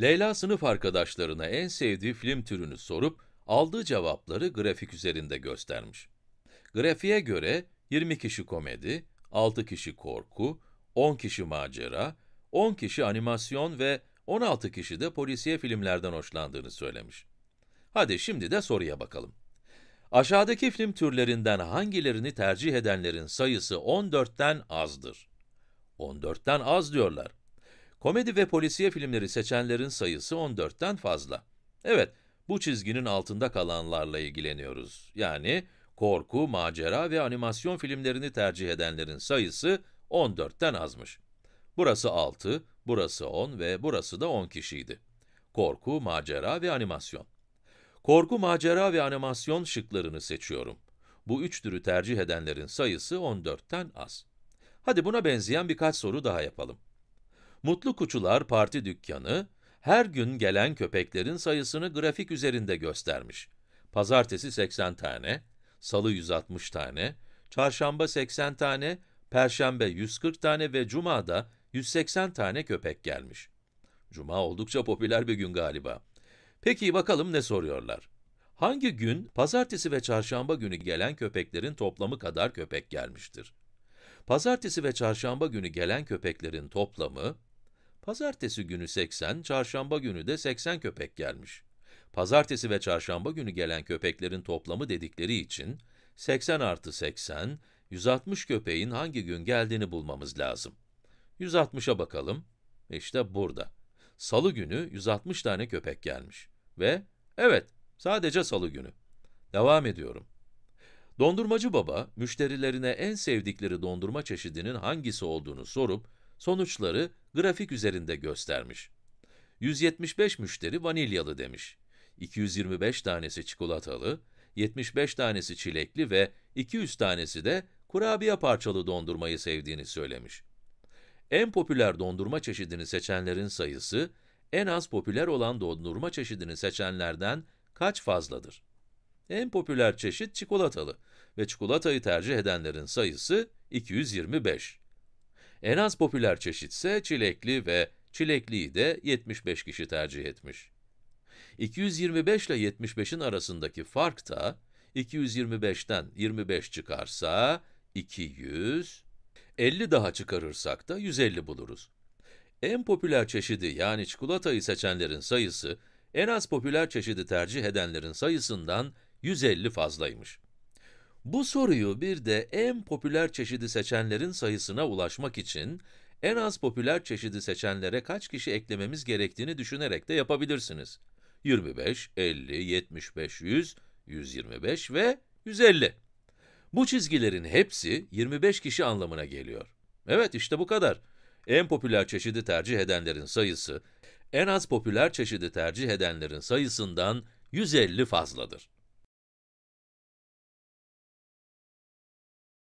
Leyla sınıf arkadaşlarına en sevdiği film türünü sorup aldığı cevapları grafik üzerinde göstermiş. Grafiğe göre 20 kişi komedi, 6 kişi korku, 10 kişi macera, 10 kişi animasyon ve 16 kişi de polisiye filmlerden hoşlandığını söylemiş. Hadi şimdi de soruya bakalım. Aşağıdaki film türlerinden hangilerini tercih edenlerin sayısı 14'ten azdır? 14'ten az diyorlar. Komedi ve polisiye filmleri seçenlerin sayısı 14'ten fazla. Evet, bu çizginin altında kalanlarla ilgileniyoruz. Yani korku, macera ve animasyon filmlerini tercih edenlerin sayısı 14'ten azmış. Burası 6, burası 10 ve burası da 10 kişiydi. Korku, macera ve animasyon. Korku, macera ve animasyon şıklarını seçiyorum. Bu üç türü tercih edenlerin sayısı 14'ten az. Hadi buna benzeyen birkaç soru daha yapalım. Mutlu Kuçular Parti Dükkanı, her gün gelen köpeklerin sayısını grafik üzerinde göstermiş. Pazartesi 80 tane, salı 160 tane, çarşamba 80 tane, perşembe 140 tane ve cumada 180 tane köpek gelmiş. Cuma oldukça popüler bir gün galiba. Peki bakalım ne soruyorlar? Hangi gün pazartesi ve çarşamba günü gelen köpeklerin toplamı kadar köpek gelmiştir? Pazartesi ve çarşamba günü gelen köpeklerin toplamı Pazartesi günü 80, çarşamba günü de 80 köpek gelmiş. Pazartesi ve çarşamba günü gelen köpeklerin toplamı dedikleri için 80 artı 80, 160 köpeğin hangi gün geldiğini bulmamız lazım. 160'a bakalım. işte burada. Salı günü 160 tane köpek gelmiş. Ve evet, sadece salı günü. Devam ediyorum. Dondurmacı baba, müşterilerine en sevdikleri dondurma çeşidinin hangisi olduğunu sorup, Sonuçları grafik üzerinde göstermiş. 175 müşteri vanilyalı demiş. 225 tanesi çikolatalı, 75 tanesi çilekli ve 200 tanesi de kurabiye parçalı dondurmayı sevdiğini söylemiş. En popüler dondurma çeşidini seçenlerin sayısı, en az popüler olan dondurma çeşidini seçenlerden kaç fazladır? En popüler çeşit çikolatalı ve çikolatayı tercih edenlerin sayısı 225. En az popüler çeşitse çilekli ve çilekliyi de 75 kişi tercih etmiş. 225 ile 75'in arasındaki fark da 225'ten 25 çıkarsa 200, 50 daha çıkarırsak da 150 buluruz. En popüler çeşidi yani çikolatayı seçenlerin sayısı en az popüler çeşidi tercih edenlerin sayısından 150 fazlaymış. Bu soruyu bir de en popüler çeşidi seçenlerin sayısına ulaşmak için en az popüler çeşidi seçenlere kaç kişi eklememiz gerektiğini düşünerek de yapabilirsiniz. 25, 50, 75, 100, 125 ve 150. Bu çizgilerin hepsi 25 kişi anlamına geliyor. Evet işte bu kadar. En popüler çeşidi tercih edenlerin sayısı, en az popüler çeşidi tercih edenlerin sayısından 150 fazladır.